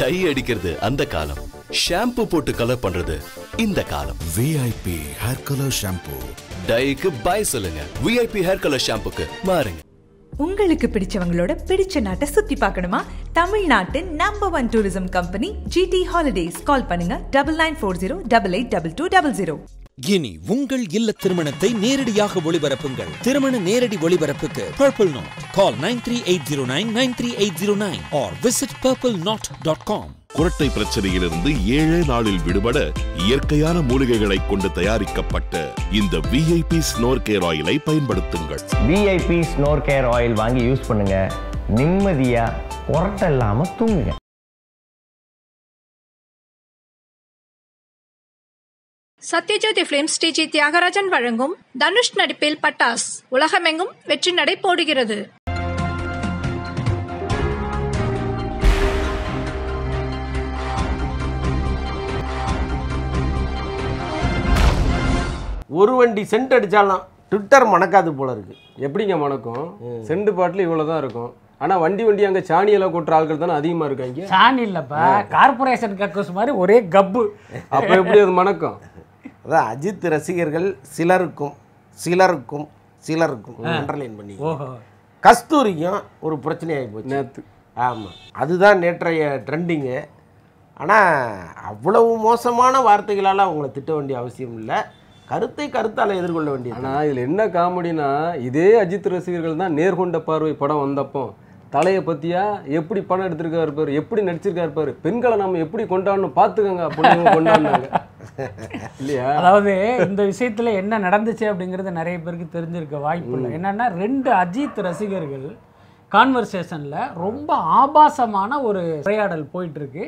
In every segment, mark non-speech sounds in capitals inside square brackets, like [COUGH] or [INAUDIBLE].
tie அடிக்கிறது அந்த காலம் ஷாம்பு போட்டு கலர் பண்றது இந்த காலம் விஐபி ஹேர் கலர் ஷாம்பு டைக்கு பாய் சொல்லுங்க விஐபி ஹேர் கலர் ஷாம்புக்கு மாறுங்க உங்களுக்கு பிடிச்சவங்களோட பிடிச்ச நாட்டை சுத்தி பார்க்கணுமா தமிழ்நாட்டு number one tourism company GT holidays call பண்ணுங்க double nine four zero double eight double two double zero இனி உங்கள் இல்ல திருமணத்தை நேரடியாக ஒளிபரப்புங்கள் திருமண நேரடி ஒளிபரப்புக்கு purple knot call nine three eight zero nine nine three eight zero nine or visit purple knot dot com குரட்டை பிரச்சனையிலிருந்து ஏழே நாளில் விடுபட இயற்கையான மூலிகைகளை கொண்டு தயாரிக்கப்பட்ட இந்த விஐபி ஸ்னோர் ஆயிலை பயன்படுத்துங்கள் விஐபி ஸ்னோர் ஆயில் வாங்கி யூஸ் பண்ணுங்க நிம்மதியா கொரட்டை இல்லாம தூங்குங்க சத்யஜோதி பிலிம் ஸ்ரீ ஜி தியாகராஜன் வழங்கும் தனுஷ் நடிப்பில் பட்டாஸ் உலகமெங்கும் வெற்றி நடை போடுகிறது ஒரு வண்டி சென்ட் அடித்தாலாம் ட்விட்டர் மணக்காது போல இருக்கு எப்படிங்க மணக்கும் செண்டு பாட்டில் இவ்வளோ தான் இருக்கும் ஆனா வண்டி வண்டி அங்க சாணியில கொட்டுற ஆட்கள் தானே அதிகமா இருக்காங்க சாணி இல்லப்பா கார்பரேஷன் கக்கூஸ் மாதிரி ஒரே கப்பு அப்ப எப்படி அது மணக்கம் அதான் அஜித் ரசிகர்கள் சிலருக்கும் சிலருக்கும் சிலருக்கும் அண்டர்லைன் பண்ணி கஸ்தூரிக்கும் ஒரு பிரச்சனையாகி போச்சு நேற்று ஆமாம் அதுதான் நேற்றைய ட்ரெண்டிங்கு ஆனால் அவ்வளவு மோசமான வார்த்தைகளால் அவங்கள திட்ட வேண்டிய அவசியம் இல்லை கருத்தை கருத்தால் எதிர்கொள்ள வேண்டியது ஆனால் இதில் என்ன காமெடினா இதே அஜித் ரசிகர்கள் தான் நேர்கொண்ட பார்வை படம் வந்தப்போ தலையை பற்றியா எப்படி படம் எடுத்திருக்காரு பாரு எப்படி நடிச்சிருக்காரு பாரு பெண்களை நம்ம எப்படி கொண்டாடணும் பார்த்துக்கோங்க அப்படின்னு கொண்டாடினாங்க இல்லையா அதாவது இந்த விஷயத்துல என்ன நடந்துச்சு அப்படிங்கிறது நிறைய பேருக்கு தெரிஞ்சிருக்க வாய்ப்பு இல்லை என்னன்னா ரெண்டு அஜித் ரசிகர்கள் கான்வர்சேஷனில் ரொம்ப ஆபாசமான ஒரு உரையாடல் போயிட்டுருக்கு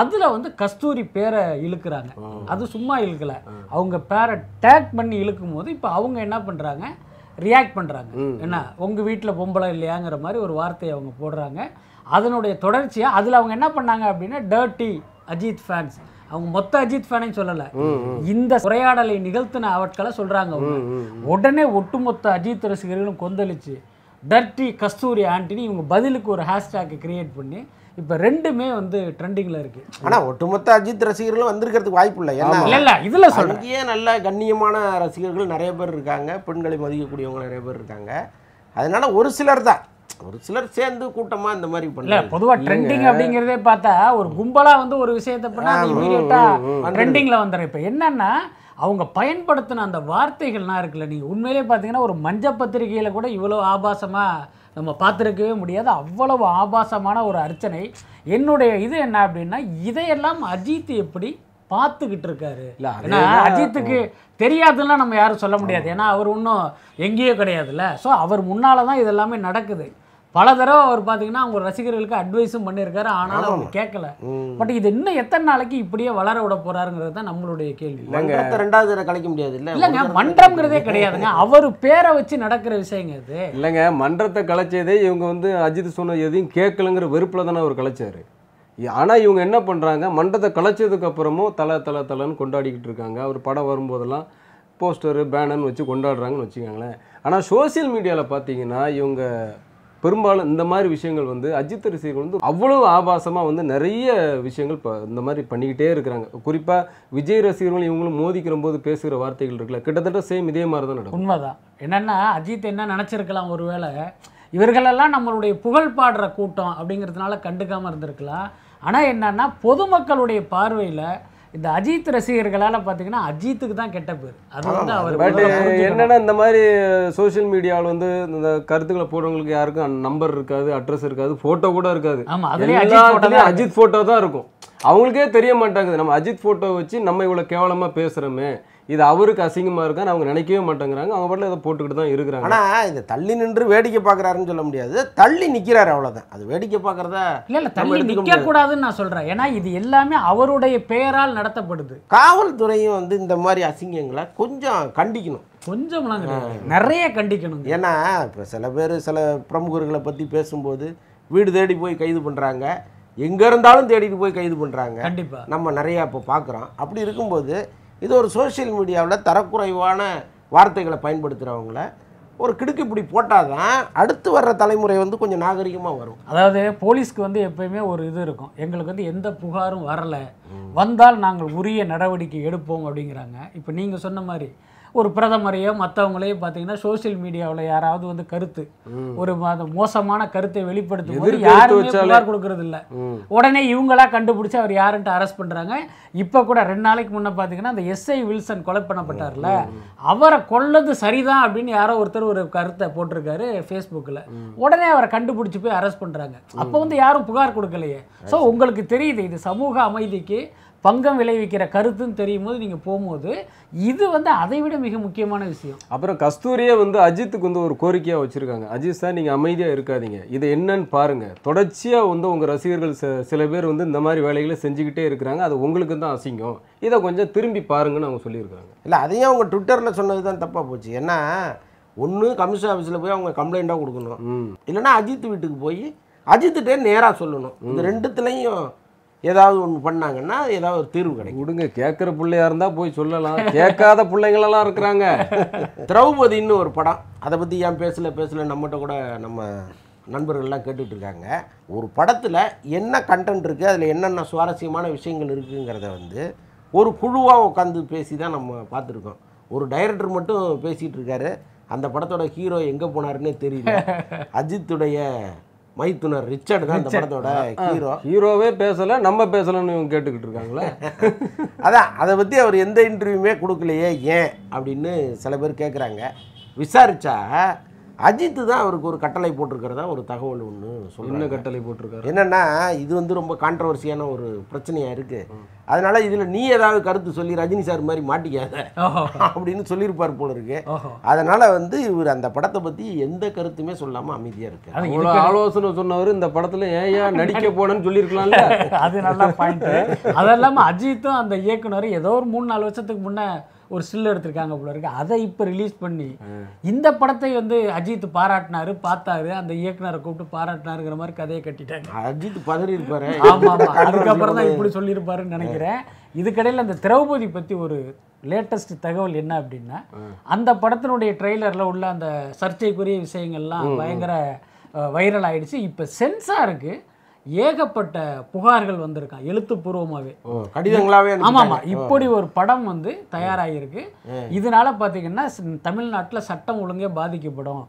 அதில் வந்து கஸ்தூரி பேரை இழுக்கிறாங்க அது சும்மா இழுக்கலை அவங்க பேரை டேக் பண்ணி இழுக்கும் போது இப்போ அவங்க என்ன பண்ணுறாங்க ரியாக்ட் பண்ணுறாங்க என்ன உங்கள் வீட்டில் பொம்பளை இல்லையாங்கிற மாதிரி ஒரு வார்த்தையை அவங்க போடுறாங்க அதனுடைய தொடர்ச்சியாக அதில் அவங்க என்ன பண்ணாங்க அப்படின்னா டர்ட்டி அஜித் ஃபேன்ஸ் அவங்க மொத்த அஜித் ஃபேனையும் சொல்லலை இந்த உரையாடலை நிகழ்த்தின அவட்களை சொல்கிறாங்க அவங்க உடனே ஒட்டுமொத்த அஜித் ரசிகர்களும் கொந்தளிச்சு டர்ட்டி கஸ்தூரி ஆண்டினி இவங்க பதிலுக்கு ஒரு ஹேஷ்டாக் கிரியேட் பண்ணி இப்போ ரெண்டுமே வந்து ட்ரெண்டிங்கில் இருக்கு ஆனால் ஒட்டுமொத்த அஜித் ரசிகர்களும் வந்திருக்கிறதுக்கு வாய்ப்பு இல்லை இல்லை இல்லை இதில் சொல்லியே நல்ல கண்ணியமான ரசிகர்கள் நிறைய பேர் இருக்காங்க பெண்களை மதிக்கக்கூடியவங்க நிறைய பேர் இருக்காங்க அதனால ஒரு சிலர் தான் ஒரு சிலர் சேர்ந்து கூட்டமா இந்த மாதிரி பண்ணல பொதுவா ட்ரெண்டிங் அப்படிங்கறதே பார்த்தா ஒரு கும்பலா வந்து ஒரு விஷயத்தை பண்ணா ட்ரெண்டிங்ல வந்துடும் இப்போ என்னன்னா அவங்க பயன்படுத்தின அந்த வார்த்தைகள்லாம் இருக்குல்ல நீங்கள் உண்மையிலே பார்த்தீங்கன்னா ஒரு மஞ்ச பத்திரிகையில் கூட இவ்வளோ ஆபாசமாக நம்ம பார்த்துருக்கவே முடியாது அவ்வளவு ஆபாசமான ஒரு அர்ச்சனை என்னுடைய இது என்ன அப்படின்னா இதையெல்லாம் அஜித் எப்படி பார்த்துக்கிட்டு இருக்காரு ஏன்னா அஜித்துக்கு தெரியாதுலாம் நம்ம யாரும் சொல்ல முடியாது ஏன்னா அவர் இன்னும் எங்கேயோ கிடையாதுல்ல ஸோ அவர் முன்னால் தான் இதெல்லாமே நடக்குது பல தடவை அவர் பார்த்தீங்கன்னா அவங்க ரசிகர்களுக்கு அட்வைஸும் பண்ணியிருக்காரு ஆனாலும் அவங்க கேட்கல பட் இது இன்னும் எத்தனை நாளைக்கு இப்படியே வளர விட போறாருங்கிறது தான் நம்மளுடைய கேள்வி இல்லைங்க ரெண்டாவது கலைக்க முடியாது இல்லை இல்லைங்க மன்றம்ங்கிறதே கிடையாதுங்க அவர் பேரை வச்சு நடக்கிற விஷயங்க இது இல்லைங்க மன்றத்தை கலைச்சதே இவங்க வந்து அஜித் சொன்ன எதையும் கேட்கலங்கிற வெறுப்பில் தானே அவர் கலைச்சாரு ஆனால் இவங்க என்ன பண்ணுறாங்க மன்றத்தை கலைச்சதுக்கு அப்புறமும் தலை தலை தலைன்னு கொண்டாடிக்கிட்டு இருக்காங்க அவர் படம் வரும்போதெல்லாம் போஸ்டரு பேனர்னு வச்சு கொண்டாடுறாங்கன்னு வச்சுக்கோங்களேன் ஆனால் சோசியல் மீடியாவில் பார்த்தீங்கன்னா இவங்க பெரும்பாலும் இந்த மாதிரி விஷயங்கள் வந்து அஜித் ரசிகர்கள் வந்து அவ்வளவு ஆபாசமாக வந்து நிறைய விஷயங்கள் இப்போ இந்த மாதிரி பண்ணிக்கிட்டே இருக்கிறாங்க குறிப்பாக விஜய் ரசிகர்கள் இவங்களும் மோதிக்கிற போது பேசுகிற வார்த்தைகள் இருக்குல்ல கிட்டத்தட்ட சேம் இதே மாதிரி தான் நடக்கும் உண்மைதான் என்னென்னா அஜித் என்ன நினச்சிருக்கலாம் ஒருவேளை இவர்களெல்லாம் நம்மளுடைய புகழ் பாடுற கூட்டம் அப்படிங்கிறதுனால கண்டுக்காமல் இருந்திருக்கலாம் ஆனால் என்னென்னா பொதுமக்களுடைய பார்வையில் இந்த அஜித் ரசிகர்களால் பார்த்தீங்கன்னா அஜித்துக்கு தான் கெட்ட பேர் அது வந்து அவர் பட் என்னென்னா இந்த மாதிரி சோஷியல் மீடியாவில் வந்து இந்த கருத்துக்களை போடுறவங்களுக்கு யாருக்கும் நம்பர் இருக்காது அட்ரஸ் இருக்காது ஃபோட்டோ கூட இருக்காது ஆமாம் அஜித் ஃபோட்டோ தான் இருக்கும் அவங்களுக்கே தெரிய மாட்டாங்குது நம்ம அஜித் ஃபோட்டோ வச்சு நம்ம இவ்வளோ கேவலமாக பேசுகிறோமே இது அவருக்கு அசிங்கமாக இருக்கான்னு அவங்க நினைக்கவே மாட்டேங்கிறாங்க அவங்க பாட்டில் இதை போட்டுக்கிட்டு தான் இருக்கிறாங்க ஆனால் இதை தள்ளி நின்று வேடிக்கை பார்க்குறாருன்னு சொல்ல முடியாது தள்ளி நிற்கிறாரு அவ்வளோதான் அது வேடிக்கை பார்க்குறதா இல்லை இல்லை தள்ளி நிற்கக்கூடாதுன்னு நான் சொல்கிறேன் ஏன்னா இது எல்லாமே அவருடைய பெயரால் நடத்தப்படுது காவல்துறையும் வந்து இந்த மாதிரி அசிங்கங்களை கொஞ்சம் கண்டிக்கணும் கொஞ்சம் நிறைய கண்டிக்கணும் ஏன்னா இப்போ சில பேர் சில பிரமுகர்களை பற்றி பேசும்போது வீடு தேடி போய் கைது பண்ணுறாங்க எங்கே இருந்தாலும் தேடிட்டு போய் கைது பண்ணுறாங்க கண்டிப்பாக நம்ம நிறையா இப்போ பார்க்குறோம் அப்படி இருக்கும்போது இது ஒரு சோசியல் மீடியாவில் தரக்குறைவான வார்த்தைகளை பயன்படுத்துகிறவங்கள ஒரு கிடுக்குப்பிடி போட்டால் தான் அடுத்து வர்ற தலைமுறை வந்து கொஞ்சம் நாகரிகமாக வரும் அதாவது போலீஸ்க்கு வந்து எப்பயுமே ஒரு இது இருக்கும் எங்களுக்கு வந்து எந்த புகாரும் வரலை வந்தால் நாங்கள் உரிய நடவடிக்கை எடுப்போம் அப்படிங்கிறாங்க இப்போ நீங்கள் சொன்ன மாதிரி ஒரு பிரதமரையோ மற்றவங்களையோ பார்த்தீங்கன்னா சோசியல் மீடியாவில் யாராவது வந்து கருத்து ஒரு மோசமான கருத்தை வெளிப்படுத்தும் போது யாருமே புகார் கொடுக்கறது இல்லை உடனே இவங்களா கண்டுபிடிச்சி அவர் யாருன்ட்டு அரெஸ்ட் பண்ணுறாங்க இப்போ கூட ரெண்டு நாளைக்கு முன்னே பார்த்தீங்கன்னா அந்த எஸ்ஐ வில்சன் கொலை பண்ணப்பட்டார்ல அவரை கொள்ளது சரிதான் அப்படின்னு யாரோ ஒருத்தர் ஒரு கருத்தை போட்டிருக்காரு ஃபேஸ்புக்கில் உடனே அவரை கண்டுபிடிச்சி போய் அரெஸ்ட் பண்ணுறாங்க அப்போ வந்து யாரும் புகார் கொடுக்கலையே ஸோ உங்களுக்கு தெரியுது இது சமூக அமைதிக்கு பங்கம் விளைவிக்கிற கருத்துன்னு தெரியும் போது நீங்கள் போகும்போது இது வந்து அதை விட மிக முக்கியமான விஷயம் அப்புறம் கஸ்தூரியே வந்து அஜித்துக்கு வந்து ஒரு கோரிக்கையாக வச்சுருக்காங்க அஜித் சார் நீங்கள் அமைதியாக இருக்காதீங்க இது என்னன்னு பாருங்கள் தொடர்ச்சியாக வந்து உங்கள் ரசிகர்கள் சில பேர் வந்து இந்த மாதிரி வேலைகளை செஞ்சுக்கிட்டே இருக்கிறாங்க அது உங்களுக்கு தான் அசிங்கம் இதை கொஞ்சம் திரும்பி பாருங்கன்னு அவங்க சொல்லியிருக்காங்க இல்லை அதையும் அவங்க ட்விட்டரில் சொன்னது தான் தப்பாக போச்சு ஏன்னா ஒன்று கமிஷன் ஆஃபீஸில் போய் அவங்க கம்ப்ளைண்ட்டாக கொடுக்கணும் இல்லைன்னா அஜித் வீட்டுக்கு போய் அஜித்துட்டே நேராக சொல்லணும் இந்த ரெண்டுத்துலேயும் ஏதாவது ஒன்று பண்ணாங்கன்னா ஏதாவது ஒரு தீர்வு கிடைக்கும் விடுங்க கேட்குற பிள்ளையாக இருந்தால் போய் சொல்லலாம் கேட்காத பிள்ளைங்களெல்லாம் இருக்கிறாங்க திரௌபதின்னு ஒரு படம் அதை பற்றி ஏன் பேசல பேசல நம்மகிட்ட கூட நம்ம நண்பர்கள்லாம் கேட்டுட்ருக்காங்க ஒரு படத்தில் என்ன கண்டென்ட் இருக்குது அதில் என்னென்ன சுவாரஸ்யமான விஷயங்கள் இருக்குங்கிறத வந்து ஒரு குழுவாக உட்காந்து பேசி தான் நம்ம பார்த்துருக்கோம் ஒரு டைரக்டர் மட்டும் பேசிகிட்டு இருக்காரு அந்த படத்தோட ஹீரோ எங்கே போனாருன்னே தெரியல அஜித்துடைய மைத்துனர் ரிச்சர்ட் தான் அந்த படத்தோட ஹீரோ ஹீரோவே பேசலை நம்ம பேசலன்னு இவங்க கேட்டுக்கிட்டு இருக்காங்களே [LAUGHS] அதான் அதை பற்றி அவர் எந்த இன்டர்வியூமே கொடுக்கலையே ஏன் அப்படின்னு சில பேர் கேட்குறாங்க விசாரிச்சா அஜித்து தான் அவருக்கு ஒரு கட்டளை போட்டிருக்கிறதா ஒரு தகவல் ஒன்று சொன்ன கட்டளை போட்டிருக்காரு என்னென்னா இது வந்து ரொம்ப கான்ட்ரவர்சியான ஒரு பிரச்சனையாக இருக்குது அதனால் இதில் நீ ஏதாவது கருத்து சொல்லி ரஜினி சார் மாதிரி மாட்டிக்காத அப்படின்னு சொல்லியிருப்பார் போல இருக்கு அதனால் வந்து இவர் அந்த படத்தை பற்றி எந்த கருத்துமே சொல்லாமல் அமைதியாக இருக்கு இவ்வளோ ஆலோசனை சொன்னவர் இந்த படத்தில் ஏன் நடிக்க போனேன்னு சொல்லியிருக்கலாம்ல அது நல்லா பாயிண்ட் அது அஜித்தும் அந்த இயக்குனர் ஏதோ ஒரு மூணு நாலு வருஷத்துக்கு முன்னே ஒரு ஸ்டில் எடுத்திருக்காங்க போல இருக்கு அதை இப்போ ரிலீஸ் பண்ணி இந்த படத்தை வந்து அஜித் பாராட்டினாரு பார்த்தாரு அந்த இயக்குனரை கூப்பிட்டு பாராட்டினாருங்கிற மாதிரி கதையை கட்டிட்டாங்க அஜித் பதறி இருப்பாரு ஆமா ஆமா அதுக்கப்புறம் தான் இப்படி சொல்லியிருப்பாருன்னு நினைக்கிறேன் இதுக்கடையில் அந்த திரௌபதி பற்றி ஒரு லேட்டஸ்ட் தகவல் என்ன அப்படின்னா அந்த படத்தினுடைய ட்ரெய்லரில் உள்ள அந்த சர்ச்சைக்குரிய விஷயங்கள்லாம் பயங்கர வைரல் ஆயிடுச்சு இப்போ சென்சாருக்கு ஏகப்பட்ட புகார்கள் வந்திருக்கான் எழுத்துப்பூர்வமாகவே கடிதங்களாகவே ஆமாம் ஆமாம் இப்படி ஒரு படம் வந்து தயாராகிருக்கு இதனால பார்த்தீங்கன்னா தமிழ்நாட்டில் சட்டம் ஒழுங்கே பாதிக்கப்படும்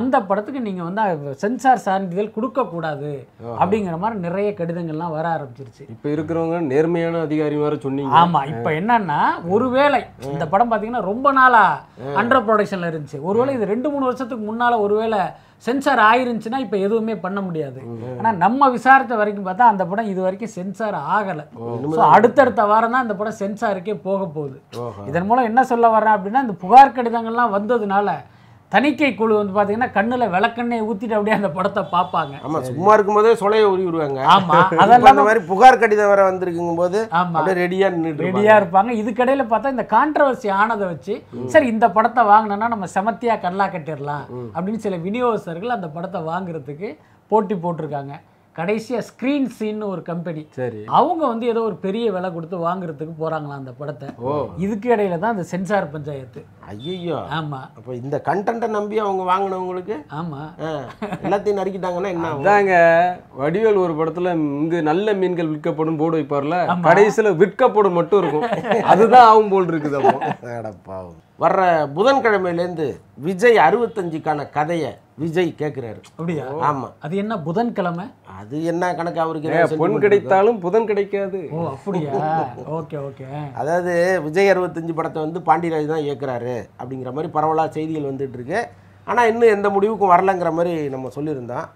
அந்த படத்துக்கு நீங்கள் வந்து சென்சார் சான்றிதழ் கொடுக்கக்கூடாது அப்படிங்கிற மாதிரி நிறைய கடிதங்கள்லாம் வர ஆரம்பிச்சிருச்சு இப்போ இருக்கிறவங்க நேர்மையான அதிகாரி மாதிரி சொன்னீங்க ஆமாம் இப்போ என்னன்னா ஒருவேளை இந்த படம் பார்த்தீங்கன்னா ரொம்ப நாளாக அண்டர் ப்ரொடக்ஷனில் இருந்துச்சு ஒருவேளை இது ரெண்டு மூணு வருஷத்துக்கு முன்னால் ஒருவேளை சென்சார் ஆயிருந்துச்சுன்னா இப்போ எதுவுமே பண்ண முடியாது ஆனால் நம்ம விசாரித்த வரைக்கும் பார்த்தா அந்த படம் இது வரைக்கும் சென்சார் ஆகலை ஸோ அடுத்தடுத்த வாரம் தான் அந்த படம் சென்சாருக்கே போக போகுது இதன் மூலம் என்ன சொல்ல வர்றேன் அப்படின்னா இந்த புகார் கடிதங்கள்லாம் வந்ததுனால தணிக்கை குழு வந்து பார்த்தீங்கன்னா கண்ணில் விளக்கெண்ணெய் ஊற்றிட்டு அப்படியே அந்த படத்தை பார்ப்பாங்க ஆமாம் சும்மா இருக்கும்போதே சொலையை உரி விடுவாங்க ஆமாம் அதெல்லாம் இந்த மாதிரி புகார் கடிதம் வர வந்திருக்குங்கும் போது ஆமாம் ரெடியாக நின்று ரெடியாக இருப்பாங்க இதுக்கடையில் பார்த்தா இந்த கான்ட்ரவர்சி ஆனதை வச்சு சரி இந்த படத்தை வாங்கினோன்னா நம்ம செமத்தியாக கல்லா கட்டிடலாம் அப்படின்னு சில விநியோகஸ்தர்கள் அந்த படத்தை வாங்குறதுக்கு போட்டி போட்டிருக்காங்க கடைசியாக ஸ்க்ரீன் சீன் ஒரு கம்பெனி சரி அவங்க வந்து ஏதோ ஒரு பெரிய விலை கொடுத்து வாங்குறதுக்கு போகிறாங்களா அந்த படத்தை ஓ இதுக்கு இடையில தான் அந்த சென்சார் பஞ்சாயத்து ஐயோ ஆமாம் அப்போ இந்த கண்டென்ட்டை நம்பி அவங்க வாங்கினவங்களுக்கு ஆமாம் எல்லாத்தையும் நறுக்கிட்டாங்கன்னா என்ன தாங்க வடிவேல் ஒரு படத்தில் இங்கு நல்ல மீன்கள் விற்கப்படும் போடு வைப்பார்ல கடைசியில் விற்கப்படும் மட்டும் இருக்கும் அதுதான் அவங்க போல் இருக்குது அப்போ வர்ற புதன்கிழமையிலேருந்து விஜய் அறுபத்தஞ்சுக்கான கதையை விஜய் கேட்குறாரு அப்படியா ஆமா அது என்ன புதன்கிழமை அது என்ன கணக்கு அவருக்கு பொன் கிடைத்தாலும் புதன் கிடைக்காது ஓ அப்படியா ஓகே ஓகே அதாவது விஜய் அறுபத்தஞ்சு படத்தை வந்து பாண்டியராஜ் தான் இயக்குறாரு அப்படிங்கிற மாதிரி பரவலாக செய்திகள் வந்துட்டு இருக்கு ஆனால் இன்னும் எந்த முடிவுக்கும் வரலங்கிற மாதிரி நம்ம சொல்லியிருந்தோம்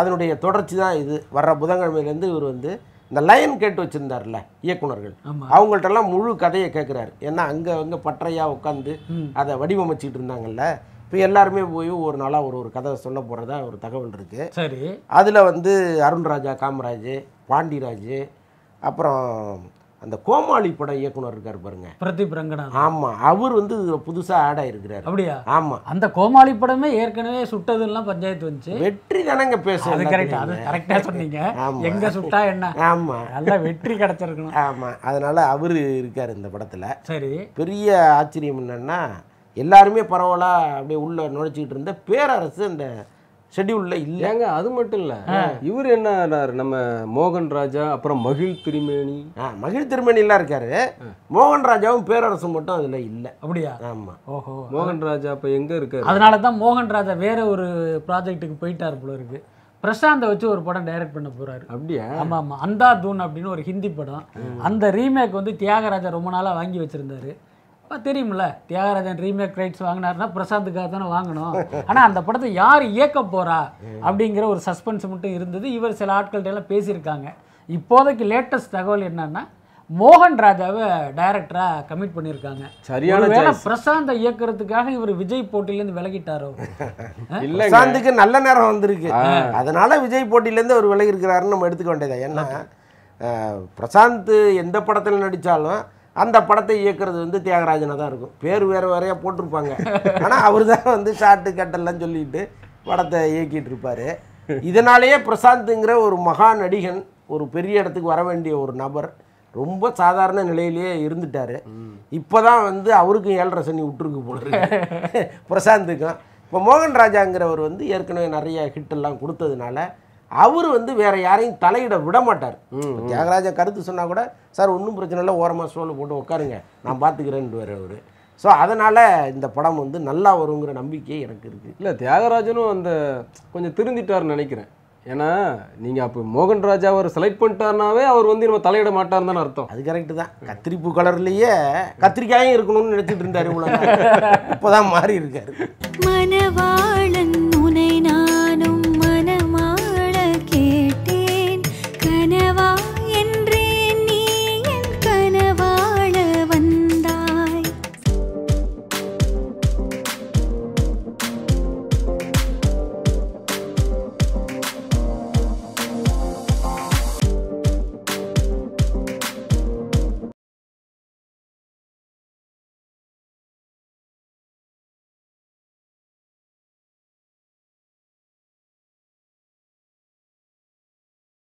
அதனுடைய தொடர்ச்சி தான் இது வர்ற புதன்கிழமையிலேருந்து இவர் வந்து இந்த லைன் கேட்டு வச்சுருந்தார்ல இயக்குனர்கள் அவங்கள்ட்டெல்லாம் முழு கதையை கேட்குறாரு ஏன்னா அங்கே அங்கே பற்றையாக உட்காந்து அதை வடிவமைச்சிட்டு இருந்தாங்கல்ல இப்போ எல்லாருமே போய் ஒரு நாளாக ஒரு ஒரு கதை சொல்ல போகிறதா ஒரு தகவல் இருக்குது சரி அதில் வந்து அருண்ராஜா காமராஜ் பாண்டிராஜ் அப்புறம் அந்த கோமாளி பட இயக்குனர் இருக்கார் பாருங்க பிரதீப் ரங்கநாத் ஆமா அவர் வந்து புதுசா ஆட் ஆயிருக்கிறார் அப்படியா ஆமா அந்த கோமாளி படமே ஏற்கனவே சுட்டதெல்லாம் பஞ்சாயத்து வந்துச்சு வெற்றி தானங்க பேசும் அது கரெக்ட் அது கரெக்டா சொன்னீங்க எங்க சுட்டா என்ன ஆமா நல்லா வெற்றி கிடைச்சிருக்கணும் ஆமா அதனால அவரு இருக்காரு இந்த படத்துல சரி பெரிய ஆச்சரியம் என்னன்னா எல்லாருமே பரவாயில்ல அப்படியே உள்ள நுழைச்சிக்கிட்டு இருந்த பேரரசு அந்த ஷெட்யூலில் இல்லைங்க அது மட்டும் இல்லை இவர் என்ன நம்ம மோகன் ராஜா அப்புறம் மகிழ் திருமேனி மகிழ் மகிழ் எல்லாம் இருக்காரு மோகன் ராஜாவும் பேரரசு மட்டும் அதில் இல்லை அப்படியா ஆமாம் ஓஹோ மோகன் ராஜா இப்போ எங்கே இருக்காரு அதனால தான் மோகன் ராஜா வேற ஒரு ப்ராஜெக்டுக்கு போயிட்டார் போல இருக்கு பிரசாந்தை வச்சு ஒரு படம் டைரக்ட் பண்ண போறாரு அப்படியா ஆமா ஆமா அந்தா தூன் அப்படின்னு ஒரு ஹிந்தி படம் அந்த ரீமேக் வந்து தியாகராஜா ரொம்ப நாளாக வாங்கி வச்சிருந்தாரு தெரியும்ல தியாகராஜன் ரீமேக் ரைட்ஸ் வாங்கினார்னா பிரசாந்துக்காக தானே வாங்கணும் ஆனால் அந்த படத்தை யார் இயக்க போகிறா அப்படிங்கிற ஒரு சஸ்பென்ஸ் மட்டும் இருந்தது இவர் சில ஆட்கள்கிட்ட எல்லாம் பேசியிருக்காங்க இப்போதைக்கு லேட்டஸ்ட் தகவல் என்னன்னா மோகன் ராஜாவை டைரக்டராக கமிட் பண்ணியிருக்காங்க சரியான வேலை பிரசாந்த இயக்கிறதுக்காக இவர் விஜய் போட்டியிலேருந்து விலகிட்டாரோ இல்லை பிரசாந்துக்கு நல்ல நேரம் வந்திருக்கு அதனால விஜய் போட்டியிலேருந்து அவர் விலகி இருக்கிறாருன்னு நம்ம எடுத்துக்க வேண்டியதா ஏன்னா பிரசாந்த் எந்த படத்தில் நடித்தாலும் அந்த படத்தை இயக்குறது வந்து தியாகராஜனாக தான் இருக்கும் பேர் வேறு வேறையாக போட்டிருப்பாங்க ஆனால் அவர் தான் வந்து ஷார்ட்டு கட்டெல்லாம் சொல்லிட்டு படத்தை இயக்கிட்டு இருப்பார் இதனாலேயே பிரசாந்த்ங்கிற ஒரு மகா நடிகன் ஒரு பெரிய இடத்துக்கு வர வேண்டிய ஒரு நபர் ரொம்ப சாதாரண நிலையிலேயே இருந்துட்டார் இப்போ தான் வந்து அவருக்கும் ஏழரை சனி விட்டுருக்கு போடுறது [LAUGHS] பிரசாந்துக்கும் இப்போ மோகன் ராஜாங்கிறவர் வந்து ஏற்கனவே நிறைய ஹிட்டெல்லாம் கொடுத்ததுனால அவர் வந்து வேற யாரையும் தலையிட விட மாட்டார் தியாகராஜா கருத்து சொன்னால் கூட சார் ஒன்றும் பிரச்சனை இல்லை ஓரமாக ஸ்டோலில் போட்டு உட்காருங்க நான் பார்த்துக்கிறேன்னு வேறு அவர் ஸோ அதனால் இந்த படம் வந்து நல்லா வருங்கிற நம்பிக்கை எனக்கு இருக்குது இல்லை தியாகராஜனும் அந்த கொஞ்சம் திருந்திட்டார்னு நினைக்கிறேன் ஏன்னா நீங்கள் அப்போ மோகன் ராஜா அவர் செலக்ட் பண்ணிட்டார்னாவே அவர் வந்து நம்ம தலையிட மாட்டார் தானே அர்த்தம் அது கரெக்டு தான் கத்திரிப்பு கலர்லேயே கத்திரிக்காயும் இருக்கணும்னு நினச்சிட்டு இருந்தார் இவ்வளோ [LAUGHS] இப்போதான் மாறி இருக்காரு மனவாழன்